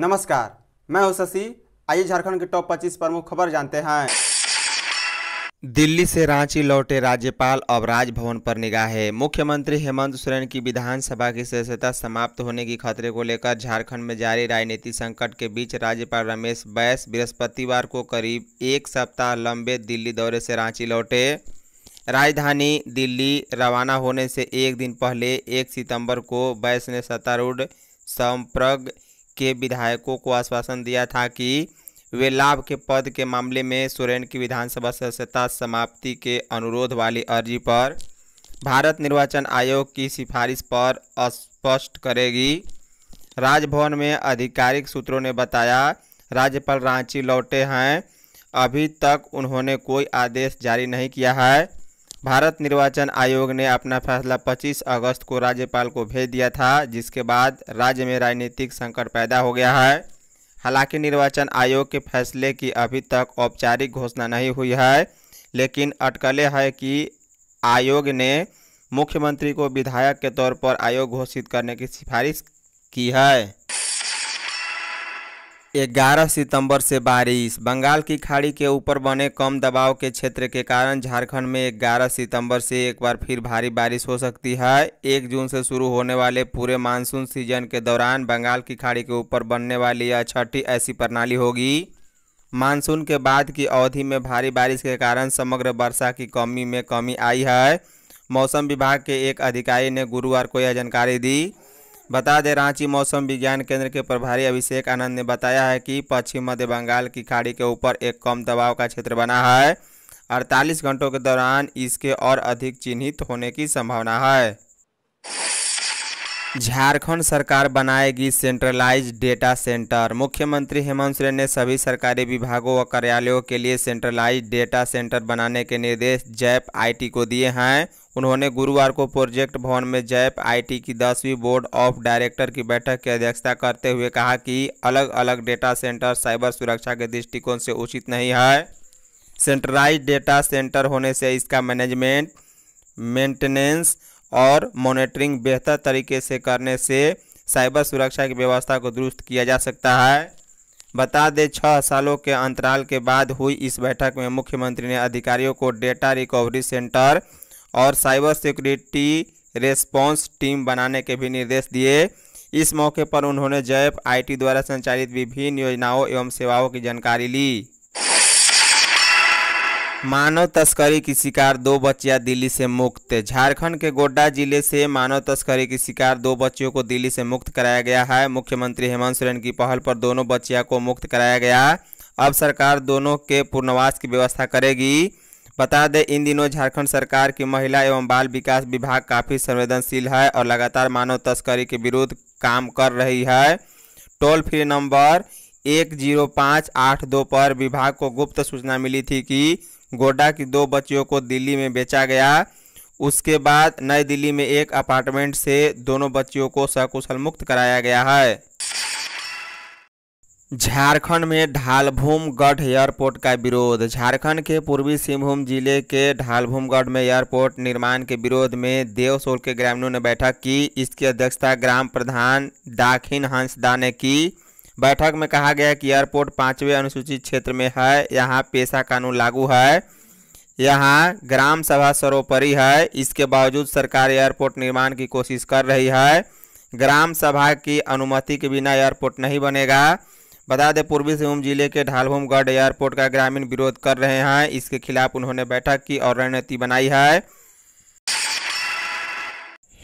नमस्कार मैं हूं शशि आइए झारखंड के टॉप 25 प्रमुख खबर जानते हैं दिल्ली से रांची लौटे राज्यपाल अब राजभवन पर निगाह है मुख्यमंत्री हेमंत सोरेन की विधानसभा की सदस्यता समाप्त होने के खतरे को लेकर झारखंड में जारी राजनीतिक संकट के बीच राज्यपाल रमेश बैस बृहस्पतिवार को करीब एक सप्ताह लंबे दिल्ली दौरे से रांची लौटे राजधानी दिल्ली रवाना होने से एक दिन पहले एक सितंबर को बैस ने सत्तारूढ़ संप्रग के विधायकों को आश्वासन दिया था कि वे लाभ के पद के मामले में सोरेन की विधानसभा सदस्यता समाप्ति के अनुरोध वाली अर्जी पर भारत निर्वाचन आयोग की सिफारिश पर स्पष्ट करेगी राजभवन में आधिकारिक सूत्रों ने बताया राज्यपाल रांची लौटे हैं अभी तक उन्होंने कोई आदेश जारी नहीं किया है भारत निर्वाचन आयोग ने अपना फैसला 25 अगस्त को राज्यपाल को भेज दिया था जिसके बाद राज्य में राजनीतिक संकट पैदा हो गया है हालांकि निर्वाचन आयोग के फैसले की अभी तक औपचारिक घोषणा नहीं हुई है लेकिन अटकले है कि आयोग ने मुख्यमंत्री को विधायक के तौर पर आयोग घोषित करने की सिफारिश की है ग्यारह सितंबर से बारिश बंगाल की खाड़ी के ऊपर बने कम दबाव के क्षेत्र के कारण झारखंड में 11 सितंबर से एक बार फिर भारी बारिश हो सकती है एक जून से शुरू होने वाले पूरे मानसून सीजन के दौरान बंगाल की खाड़ी के ऊपर बनने वाली यह छठी ऐसी प्रणाली होगी मानसून के बाद की अवधि में भारी बारिश के कारण समग्र वर्षा की कमी में कमी आई है मौसम विभाग के एक अधिकारी ने गुरुवार को यह जानकारी दी बता दें रांची मौसम विज्ञान केंद्र के प्रभारी अभिषेक आनंद ने बताया है कि पश्चिम मध्य बंगाल की खाड़ी के ऊपर एक कम दबाव का क्षेत्र बना है अड़तालीस घंटों के दौरान इसके और अधिक चिन्हित होने की संभावना है झारखंड सरकार बनाएगी सेंट्रलाइज डेटा सेंटर मुख्यमंत्री हेमंत सोरेन ने सभी सरकारी विभागों व कार्यालयों के लिए सेंट्रलाइज डेटा सेंटर बनाने के निर्देश जैप आईटी को दिए हैं उन्होंने गुरुवार को प्रोजेक्ट भवन में जैप आईटी की दसवीं बोर्ड ऑफ डायरेक्टर की बैठक की अध्यक्षता करते हुए कहा कि अलग अलग डेटा सेंटर साइबर सुरक्षा के दृष्टिकोण से उचित नहीं है सेंट्रलाइज डेटा सेंटर होने से इसका मैनेजमेंट मेंटेनेंस और मॉनिटरिंग बेहतर तरीके से करने से साइबर सुरक्षा की व्यवस्था को दुरुस्त किया जा सकता है बता दें छः सालों के अंतराल के बाद हुई इस बैठक में मुख्यमंत्री ने अधिकारियों को डेटा रिकवरी सेंटर और साइबर सिक्योरिटी रेस्पॉन्स टीम बनाने के भी निर्देश दिए इस मौके पर उन्होंने जैप आईटी द्वारा संचालित विभिन्न योजनाओं एवं सेवाओं की जानकारी ली मानव तस्करी की शिकार दो बच्चियां दिल्ली से मुक्त झारखंड के गोड्डा जिले से मानव तस्करी की शिकार दो बच्चियों को दिल्ली से मुक्त कराया गया है मुख्यमंत्री हेमंत सोरेन की पहल पर दोनों बच्चियों को मुक्त कराया गया अब सरकार दोनों के पुनर्वास की व्यवस्था करेगी बता दें इन दिनों झारखंड सरकार की महिला एवं बाल विकास विभाग काफ़ी संवेदनशील है और लगातार मानव तस्करी के विरुद्ध काम कर रही है टोल फ्री नंबर एक जीरो पाँच आठ दो पर विभाग को गुप्त सूचना मिली थी कि गोड्डा की दो बच्चियों को दिल्ली में बेचा गया उसके बाद नई दिल्ली में एक अपार्टमेंट से दोनों बच्चियों को सकुशल मुक्त कराया गया है झारखंड में ढालभूमगढ़ एयरपोर्ट का विरोध झारखंड के पूर्वी सिंहभूम जिले के ढालभूमगढ़ में एयरपोर्ट निर्माण के विरोध में देवसोल के ग्रामीणों ने बैठक की इसकी अध्यक्षता ग्राम प्रधान दाखिन हंसदा ने की बैठक में कहा गया कि एयरपोर्ट पाँचवें अनुसूचित क्षेत्र में है यहाँ पेशा कानून लागू है यहाँ ग्राम सभा सर्वोपरि है इसके बावजूद सरकार एयरपोर्ट निर्माण की कोशिश कर रही है ग्राम सभा की अनुमति के बिना एयरपोर्ट नहीं बनेगा बता दें पूर्वी सिंहभूम जिले के ढालभूमगढ़ एयरपोर्ट का ग्रामीण विरोध कर रहे हैं इसके खिलाफ उन्होंने बैठक की और रणनीति बनाई है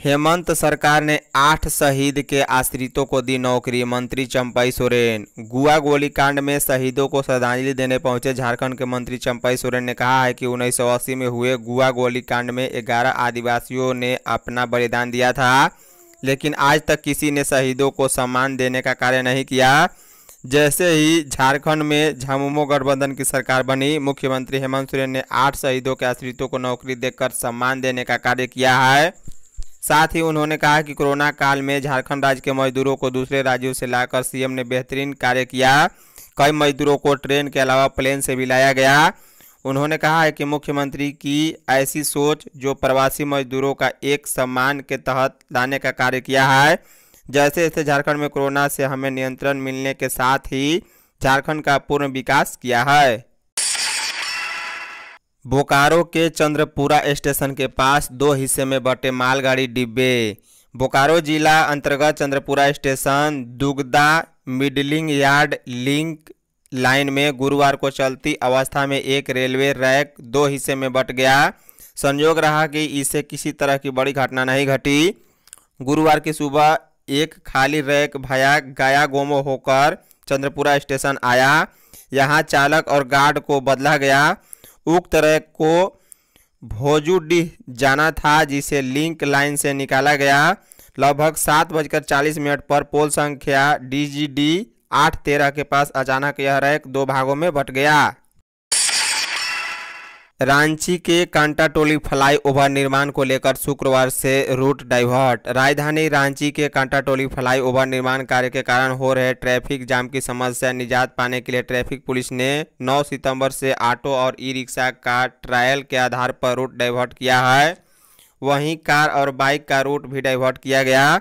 हेमंत सरकार ने आठ शहीद के आश्रितों को दी नौकरी मंत्री चंपाई सोरेन गुआ गोलीकांड में शहीदों को श्रद्धांजलि देने पहुंचे झारखंड के मंत्री चंपाई सोरेन ने कहा है कि अस्सी में हुए गुआ गोलीकांड में 11 आदिवासियों ने अपना बलिदान दिया था लेकिन आज तक किसी ने शहीदों को सम्मान देने का कार्य नहीं किया जैसे ही झारखंड में झामुमो गठबंधन की सरकार बनी मुख्यमंत्री हेमंत सोरेन ने आठ शहीदों के आश्रितों को नौकरी देकर सम्मान देने का कार्य किया है साथ ही उन्होंने कहा कि कोरोना काल में झारखंड राज्य के मजदूरों को दूसरे राज्यों से लाकर सीएम ने बेहतरीन कार्य किया कई मजदूरों को ट्रेन के अलावा प्लेन से भी लाया गया उन्होंने कहा है कि मुख्यमंत्री की ऐसी सोच जो प्रवासी मजदूरों का एक सम्मान के तहत लाने का कार्य किया है जैसे जैसे झारखंड में कोरोना से हमें नियंत्रण मिलने के साथ ही झारखंड का पूर्ण विकास किया है बोकारो के चंद्रपुरा स्टेशन के पास दो हिस्से में बटे मालगाड़ी डिब्बे बोकारो जिला अंतर्गत Chandrapura station Dugda middling yard link line में गुरुवार को चलती अवस्था में एक रेलवे रैक दो हिस्से में बट गया संयोग रहा कि इससे किसी तरह की बड़ी घटना नहीं घटी गुरुवार की सुबह एक खाली रैक भया गया गोमो होकर चंद्रपुरा स्टेशन आया यहाँ चालक और गार्ड को बदला गया उक्त रैक को भोजुडीह जाना था जिसे लिंक लाइन से निकाला गया लगभग सात बजकर चालीस मिनट पर पोल संख्या डी जी डी आठ तेरह के पास अचानक यह रैक दो भागों में बट गया रांची के कांटाटोली ओवर निर्माण को लेकर शुक्रवार से रूट डाइवर्ट राजधानी रांची के कांटा टोली फ्लाई ओवर निर्माण कार्य के कारण हो रहे ट्रैफिक जाम की समस्या निजात पाने के लिए ट्रैफिक पुलिस ने 9 सितंबर से ऑटो और ई रिक्शा का ट्रायल के आधार पर रूट डाइवर्ट किया है वहीं कार और बाइक का रूट भी डाइवर्ट किया गया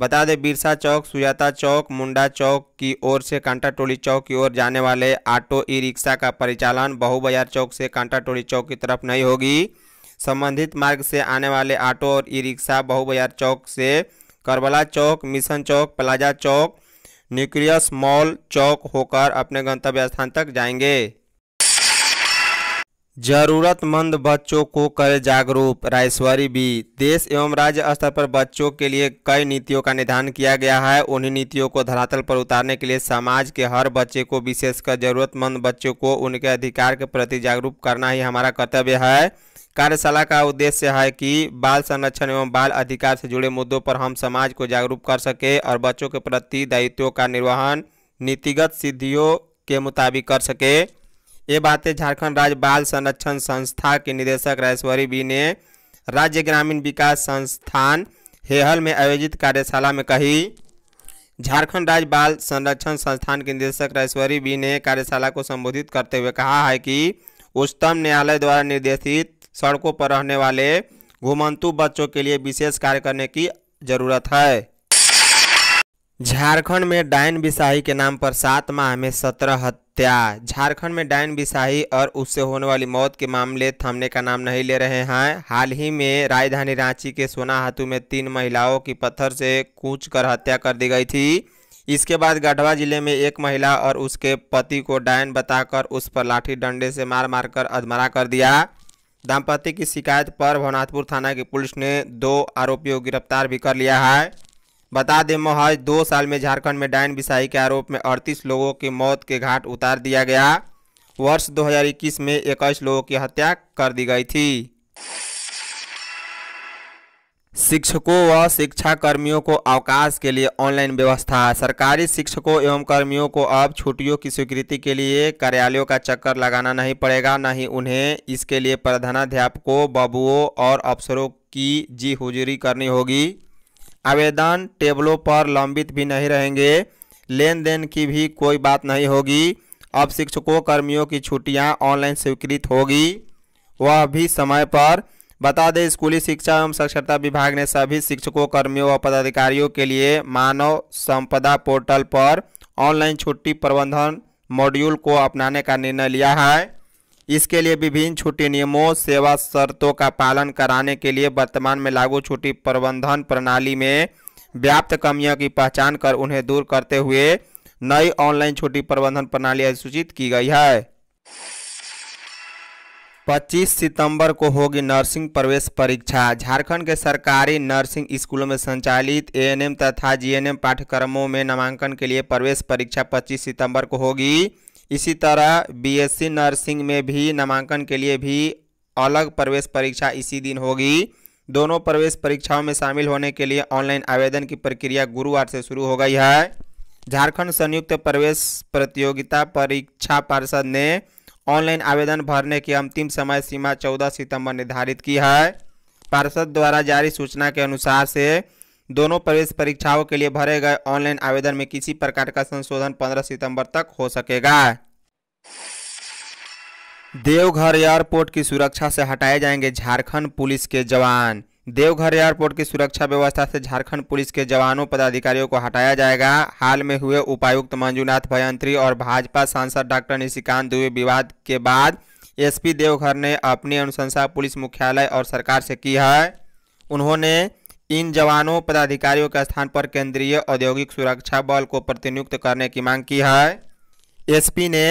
बता दें बिरसा चौक सुजाता चौक मुंडा चौक की ओर से कांटा टोली चौक की ओर जाने वाले ऑटो ई रिक्शा का परिचालन बहु बाजार चौक से कांटा टोली चौक की तरफ नहीं होगी संबंधित मार्ग से आने वाले ऑटो और ई रिक्शा बहु बाजार चौक से करबला चौक मिशन चौक प्लाजा चौक न्यूक्लियस मॉल चौक होकर अपने गंतव्य स्थान तक जाएंगे जरूरतमंद बच्चों को करे जागरूक रायश्वरी बी देश एवं राज्य स्तर पर बच्चों के लिए कई नीतियों का निर्धारण किया गया है उन्हीं नीतियों को धरातल पर उतारने के लिए समाज के हर बच्चे को विशेषकर जरूरतमंद बच्चों को उनके अधिकार के प्रति जागरूक करना ही हमारा कर्तव्य है कार्यशाला का उद्देश्य है कि बाल संरक्षण एवं बाल अधिकार से जुड़े मुद्दों पर हम समाज को जागरूक कर सके और बच्चों के प्रति दायित्वों का निर्वहन नीतिगत सिद्धियों के मुताबिक कर सके ये बातें झारखंड राज्य बाल संरक्षण संस्था के निदेशक रायश्वरी बी ने राज्य ग्रामीण विकास संस्थान हेहल में आयोजित कार्यशाला में कही झारखंड राज्य बाल संरक्षण संस्थान के निदेशक रायश्वरी बी ने कार्यशाला को संबोधित करते हुए कहा है कि उच्चतम न्यायालय द्वारा निर्देशित सड़कों पर रहने वाले घुमंतु बच्चों के लिए विशेष कार्य करने की जरूरत है झारखंड में डायन बिसाही के नाम पर सात माह में सत्रह हत्या झारखंड में डायन बिसाही और उससे होने वाली मौत के मामले थमने का नाम नहीं ले रहे हैं हाल ही में राजधानी रांची के सोनाहातू में तीन महिलाओं की पत्थर से कूच कर हत्या कर दी गई थी इसके बाद गढ़वा जिले में एक महिला और उसके पति को डायन बताकर उस पर लाठी डंडे से मार मार कर अधमरा कर दिया दाम्पत्य की शिकायत पर भवनाथपुर थाना की पुलिस ने दो आरोपियों को गिरफ्तार भी कर लिया है बता दें महज दो साल में झारखंड में डायन बिसाई के आरोप में अड़तीस लोगों की मौत के घाट उतार दिया गया वर्ष 2021 में इक्कीस लोगों की हत्या कर दी गई थी शिक्षकों व शिक्षा कर्मियों को अवकाश के लिए ऑनलाइन व्यवस्था सरकारी शिक्षकों एवं कर्मियों को अब छुट्टियों की स्वीकृति के लिए कार्यालयों का चक्कर लगाना नहीं पड़ेगा न ही उन्हें इसके लिए प्रधानाध्यापकों बबुओं और अफसरों की जी हुजूरी करनी होगी आवेदन टेबलों पर लंबित भी नहीं रहेंगे लेन देन की भी कोई बात नहीं होगी अब शिक्षकों कर्मियों की छुट्टियां ऑनलाइन स्वीकृत होगी वह भी समय पर बता दें स्कूली शिक्षा एवं साक्षरता विभाग ने सभी शिक्षकों कर्मियों व पदाधिकारियों के लिए मानव संपदा पोर्टल पर ऑनलाइन छुट्टी प्रबंधन मॉड्यूल को अपनाने का निर्णय लिया है इसके लिए विभिन्न छुट्टी नियमों सेवा शर्तों का पालन कराने के लिए वर्तमान में लागू छुट्टी प्रबंधन प्रणाली में व्याप्त कमियों की पहचान कर उन्हें दूर करते हुए नई ऑनलाइन छुट्टी प्रबंधन प्रणाली अधिसूचित की गई है 25 सितंबर को होगी नर्सिंग प्रवेश परीक्षा झारखंड के सरकारी नर्सिंग स्कूलों में संचालित एएनएम तथा जीएनएम पाठ्यक्रमों में नामांकन के लिए प्रवेश परीक्षा 25 सितंबर को होगी इसी तरह बीएससी नर्सिंग में भी नामांकन के लिए भी अलग प्रवेश परीक्षा इसी दिन होगी दोनों प्रवेश परीक्षाओं में शामिल होने के लिए ऑनलाइन आवेदन की प्रक्रिया गुरुवार से शुरू हो गई है झारखंड संयुक्त प्रवेश प्रतियोगिता परीक्षा पार्षद ने ऑनलाइन आवेदन भरने की अंतिम समय सीमा 14 सितंबर निर्धारित की है पार्षद द्वारा जारी सूचना के अनुसार से दोनों प्रवेश परीक्षाओं के लिए भरे गए ऑनलाइन आवेदन में किसी प्रकार का संशोधन 15 सितंबर तक हो सकेगा देवघर एयरपोर्ट की सुरक्षा से हटाए जाएंगे झारखंड पुलिस के जवान देवघर एयरपोर्ट की सुरक्षा व्यवस्था से झारखंड पुलिस के जवानों पदाधिकारियों को हटाया जाएगा हाल में हुए उपायुक्त मंजूनाथ भयंत्री और भाजपा सांसद डॉक्टर निशिकांत दुबे विवाद के बाद एसपी देवघर ने अपनी अनुशंसा पुलिस मुख्यालय और सरकार से की है उन्होंने इन जवानों पदाधिकारियों के स्थान पर केंद्रीय औद्योगिक सुरक्षा बल को प्रतिनियुक्त करने की मांग की है एसपी ने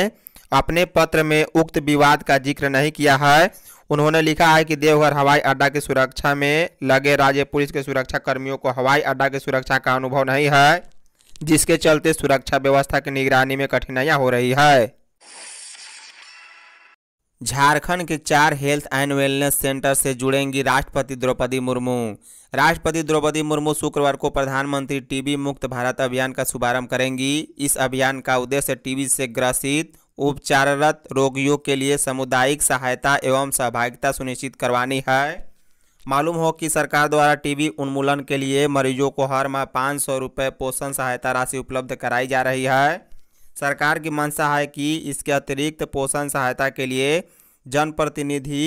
अपने पत्र में उक्त विवाद का जिक्र नहीं किया है उन्होंने लिखा है कि देवघर हवाई अड्डा की सुरक्षा में लगे राज्य पुलिस के सुरक्षा कर्मियों को हवाई अड्डा की सुरक्षा का अनुभव नहीं है जिसके चलते सुरक्षा व्यवस्था की निगरानी में कठिनाइयां हो रही है झारखंड के चार हेल्थ एंड वेलनेस सेंटर से जुड़ेंगी राष्ट्रपति द्रौपदी मुर्मू राष्ट्रपति द्रौपदी मुर्मू शुक्रवार को प्रधानमंत्री टीबी मुक्त भारत अभियान का शुभारंभ करेंगी इस अभियान का उद्देश्य टीबी से ग्रसित उपचाररत रोगियों के लिए सामुदायिक सहायता एवं सहभागिता सुनिश्चित करवानी है मालूम हो कि सरकार द्वारा टीबी उन्मूलन के लिए मरीजों को हर माह पाँच सौ रुपये पोषण सहायता राशि उपलब्ध कराई जा रही है सरकार की मंशा है कि इसके अतिरिक्त पोषण सहायता के लिए जनप्रतिनिधि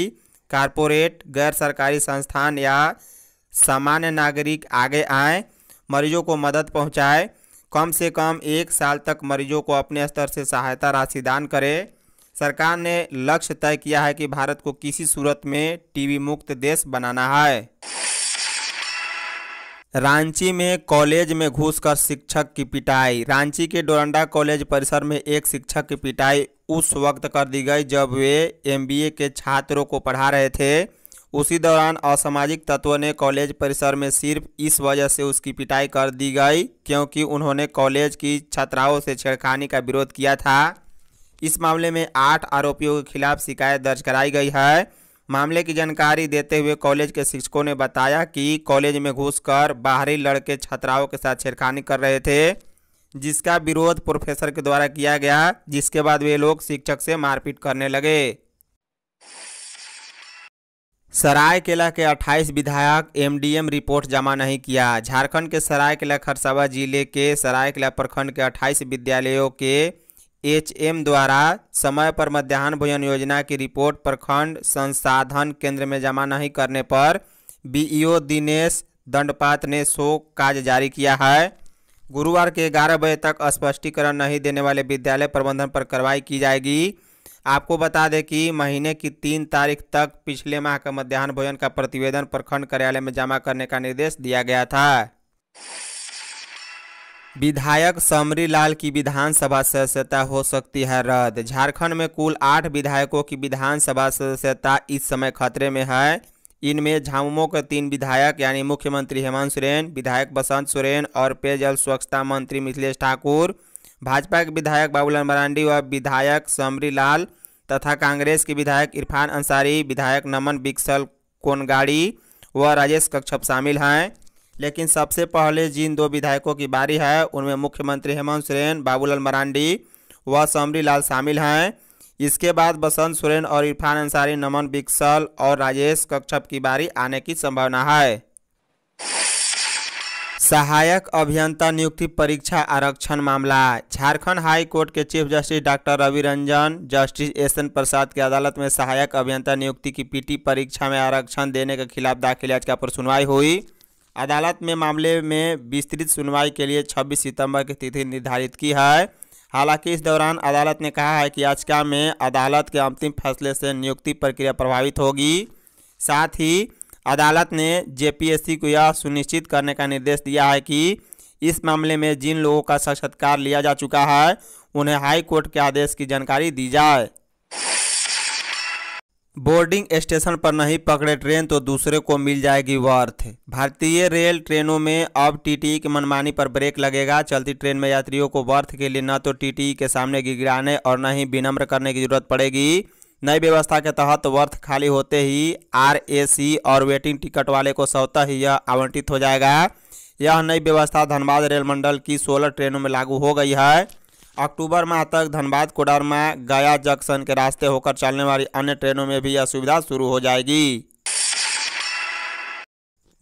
कारपोरेट गैर सरकारी संस्थान या सामान्य नागरिक आगे आए मरीजों को मदद पहुंचाएं कम से कम एक साल तक मरीजों को अपने स्तर से सहायता राशि दान करे सरकार ने लक्ष्य तय किया है कि भारत को किसी सूरत में टीबी मुक्त देश बनाना है रांची में कॉलेज में घुसकर शिक्षक की पिटाई रांची के डोरंडा कॉलेज परिसर में एक शिक्षक की पिटाई उस वक्त कर दी गई जब वे एमबीए के छात्रों को पढ़ा रहे थे उसी दौरान असामाजिक तत्वों ने कॉलेज परिसर में सिर्फ इस वजह से उसकी पिटाई कर दी गई क्योंकि उन्होंने कॉलेज की छात्राओं से छेड़खानी का विरोध किया था इस मामले में आठ आरोपियों के खिलाफ शिकायत दर्ज कराई गई है मामले की जानकारी देते हुए कॉलेज के शिक्षकों ने बताया कि कॉलेज में घुसकर बाहरी लड़के छात्राओं के साथ छेड़खानी कर रहे थे जिसका विरोध प्रोफेसर के द्वारा किया गया जिसके बाद वे लोग शिक्षक से मारपीट करने लगे सरायकेला के 28 विधायक एमडीएम रिपोर्ट जमा नहीं किया झारखंड के सरायकेला खरसावा जिले के सरायकेला प्रखंड के 28 विद्यालयों के एचएम द्वारा समय पर मध्याह्न भोजन योजना की रिपोर्ट प्रखंड संसाधन केंद्र में जमा नहीं करने पर बीईओ e दिनेश दंडपात ने शोक काज जारी किया है गुरुवार के ग्यारह बजे तक स्पष्टीकरण नहीं देने वाले विद्यालय प्रबंधन पर कार्रवाई की जाएगी आपको बता दें कि महीने की तीन तारीख तक पिछले माह का मध्यान्ह भोजन का प्रतिवेदन प्रखंड कार्यालय में जमा करने का निर्देश दिया गया था विधायक समरी लाल की विधानसभा सदस्यता हो सकती है रद्द झारखंड में कुल आठ विधायकों की विधानसभा सदस्यता इस समय खतरे में है इनमें झामुमो के तीन विधायक यानी मुख्यमंत्री हेमंत सोरेन विधायक बसंत सोरेन और पेयजल स्वच्छता मंत्री मिथिलेश ठाकुर भाजपा के विधायक बाबूलाल मरांडी व विधायक समरी लाल तथा कांग्रेस के विधायक इरफान अंसारी विधायक नमन बिक्सल कोनगाड़ी व राजेश कक्षप शामिल हैं लेकिन सबसे पहले जिन दो विधायकों की बारी है उनमें मुख्यमंत्री हेमंत सोरेन बाबूलाल मरांडी व समरी लाल शामिल हैं इसके बाद बसंत सोरेन और इरफान अंसारी नमन बिक्सल और राजेश कक्षप की बारी आने की संभावना है सहायक अभियंता नियुक्ति परीक्षा आरक्षण मामला झारखंड हाई कोर्ट के chief justice doctor Ravi Ranjan justice S N Prasad की अदालत में सहायक अभियंता नियुक्ति की पीटी परीक्षा में आरक्षण देने के खिलाफ दाखिल याचिका पर सुनवाई हुई अदालत में मामले में विस्तृत सुनवाई के लिए 26 सितंबर की तिथि निर्धारित की है हालांकि इस दौरान अदालत ने कहा है कि याचिका में अदालत के अंतिम फैसले से नियुक्ति प्रक्रिया प्रभावित होगी साथ ही अदालत ने जेपीएससी को यह सुनिश्चित करने का निर्देश दिया है कि इस मामले में जिन लोगों का साक्षात्कार लिया जा चुका है उन्हें हाई कोर्ट के आदेश की जानकारी दी जाए बोर्डिंग स्टेशन पर नहीं पकड़े ट्रेन तो दूसरे को मिल जाएगी वर्थ भारतीय रेल ट्रेनों में अब टीटी की मनमानी पर ब्रेक लगेगा चलती ट्रेन में यात्रियों को वर्थ के लिए न तो टीटी के सामने गिराने और न ही विनम्र करने की जरूरत पड़ेगी नई व्यवस्था के तहत वर्थ खाली होते ही आरएसी और वेटिंग टिकट वाले को स्वतः ही यह आवंटित हो जाएगा यह नई व्यवस्था धनबाद रेल मंडल की सोलह ट्रेनों में लागू हो गई है अक्टूबर माह तक धनबाद कोडरमा गया जंक्शन के रास्ते होकर चलने वाली अन्य ट्रेनों में भी यह सुविधा शुरू हो जाएगी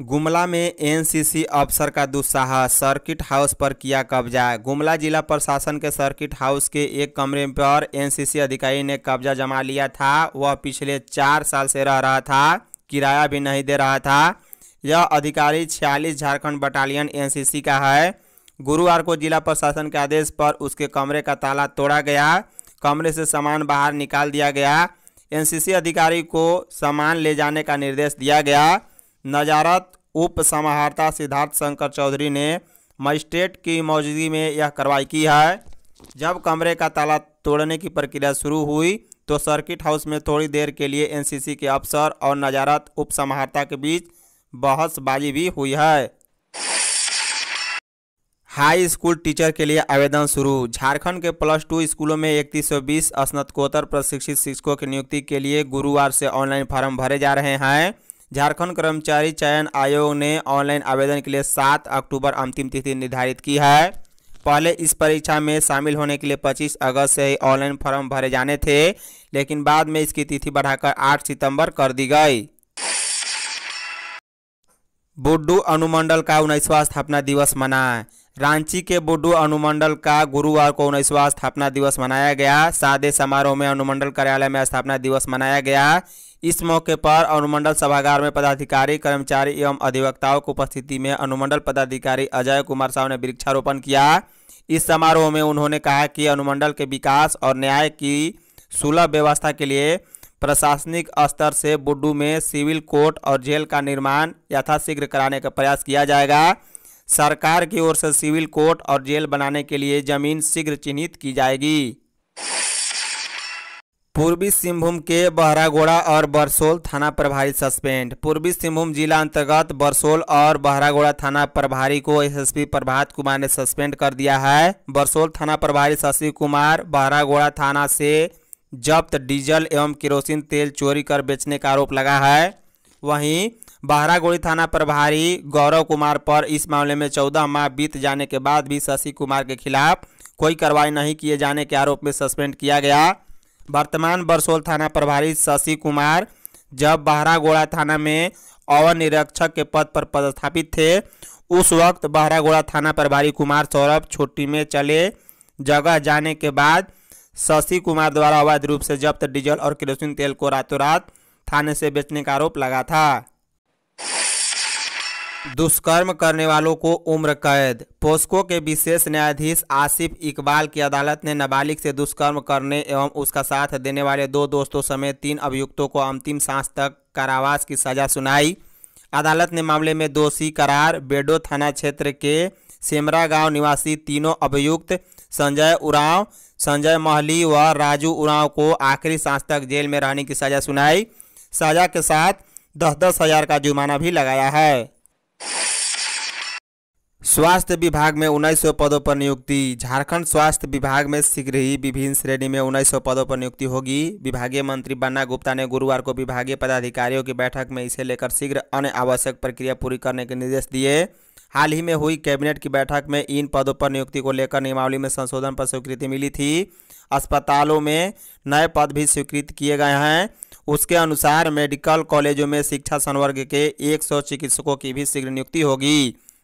गुमला में एनसीसी अफसर का दुस्साहस सर्किट हाउस पर किया कब्जा गुमला जिला प्रशासन के सर्किट हाउस के एक कमरे पर एनसीसी अधिकारी ने कब्जा जमा लिया था वह पिछले चार साल से रह रहा था किराया भी नहीं दे रहा था यह अधिकारी छियालीस झारखंड बटालियन एनसीसी का है गुरुवार को जिला प्रशासन के आदेश पर उसके कमरे का ताला तोड़ा गया कमरे से सामान बाहर निकाल दिया गया एनसीसी अधिकारी को सामान ले जाने का निर्देश दिया गया नजारत उप समाहर्ता सिद्धार्थ शंकर चौधरी ने मजिस्ट्रेट की मौजूदगी में यह कार्रवाई की है जब कमरे का ताला तोड़ने की प्रक्रिया शुरू हुई तो सर्किट हाउस में थोड़ी देर के लिए एनसीसी के अफसर और नजारत उप समाहर्ता के बीच बहसबाजी भी हुई है हाई स्कूल टीचर के लिए आवेदन शुरू झारखंड के प्लस टू स्कूलों में इकतीस सौ बीस स्नातकोत्तर प्रशिक्षित शिक्षकों की नियुक्ति के लिए गुरुवार से ऑनलाइन फॉर्म भरे जा रहे हैं झारखंड कर्मचारी चयन आयोग ने ऑनलाइन आवेदन के लिए सात अक्टूबर अंतिम तिथि निर्धारित की है पहले इस परीक्षा में शामिल होने के लिए 25 अगस्त से ही ऑनलाइन फॉर्म भरे जाने थे लेकिन बाद में इसकी तिथि बढ़ाकर 8 सितंबर कर दी गई बुड्डू अनुमंडल का उन्नीसवा स्थापना दिवस मनाए रांची के बुडू अनुमंडल का गुरुवार को उन्नीसवा स्थापना दिवस मनाया गया सादे समारोह में अनुमंडल कार्यालय में स्थापना दिवस मनाया गया इस मौके पर अनुमंडल सभागार में पदाधिकारी कर्मचारी एवं अधिवक्ताओं की उपस्थिति में अनुमंडल पदाधिकारी अजय कुमार साहु ने वृक्षारोपण किया इस समारोह में उन्होंने कहा कि अनुमंडल के विकास और न्याय की सुलभ व्यवस्था के लिए प्रशासनिक स्तर से बुड्डू में सिविल कोर्ट और जेल का निर्माण यथाशीघ्र कराने का प्रयास किया जाएगा सरकार की ओर से सिविल कोर्ट और जेल बनाने के लिए जमीन शीघ्र चिन्हित की जाएगी पूर्वी सिंहभूम के बहरागोड़ा और बरसोल थाना प्रभारी सस्पेंड पूर्वी सिंहभूम जिला अंतर्गत बरसोल और बहरागोड़ा थाना प्रभारी को एसएसपी प्रभात कुमार ने सस्पेंड कर दिया है बरसोल थाना प्रभारी शशि कुमार बहरागोड़ा थाना से जब्त डीजल एवं केरोसिन तेल चोरी कर बेचने का आरोप लगा है वहीं बहरागोड़ी थाना प्रभारी गौरव कुमार पर इस मामले में चौदह माह बीत जाने के बाद भी शशि कुमार के खिलाफ कोई कार्रवाई नहीं किए जाने के आरोप में सस्पेंड किया गया वर्तमान बरसोल थाना प्रभारी शशि कुमार जब बहरागोड़ा थाना में अवर निरीक्षक के पद पर पदस्थापित थे उस वक्त बहरागोड़ा थाना प्रभारी कुमार सौरभ छुट्टी में चले जगह जाने के बाद शशि कुमार द्वारा अवैध रूप से जब्त डीजल और केरोसिन तेल को रातों रात थाने से बेचने का आरोप लगा था दुष्कर्म करने वालों को उम्र कैद पोस्को के विशेष न्यायाधीश आसिफ इकबाल की अदालत ने नाबालिग से दुष्कर्म करने एवं उसका साथ देने वाले दो दोस्तों समेत तीन अभियुक्तों को अंतिम सांस तक कारावास की सजा सुनाई अदालत ने मामले में दोषी करार बेडो थाना क्षेत्र के सेमरा गांव निवासी तीनों अभियुक्त संजय उराव संजय महली व राजू उराव को आखिरी सांस तक जेल में रहने की सजा सुनाई सजा के साथ दस दस हजार का जुर्माना भी लगाया है स्वास्थ्य विभाग में सौ पदों पर नियुक्ति झारखंड स्वास्थ्य विभाग में शीघ्र ही विभिन्न श्रेणी में सौ पदों पर नियुक्ति होगी विभागीय मंत्री बन्ना गुप्ता ने गुरुवार को विभागीय पदाधिकारियों की बैठक में इसे लेकर शीघ्र अन्य आवश्यक प्रक्रिया पूरी करने के निर्देश दिए हाल ही में हुई कैबिनेट की बैठक में इन पदों पर नियुक्ति को लेकर नियमावली में संशोधन पर स्वीकृति मिली थी अस्पतालों में नए पद भी स्वीकृत किए गए हैं उसके अनुसार मेडिकल कॉलेजों में शिक्षा संवर्ग के 100 चिकित्सकों की भी शीघ्र नियुक्ति होगी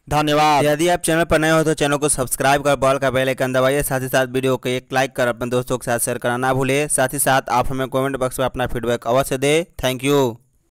धन्यवाद यदि आप चैनल पर नए हो तो चैनल को सब्सक्राइब कर बॉल का बेल आइकन दबाइए साथ ही साथ वीडियो को एक लाइक कर अपने दोस्तों के साथ शेयर करना ना भूले साथ ही साथ आप हमें कमेंट बॉक्स में अपना फीडबैक अवश्य दें थैंक यू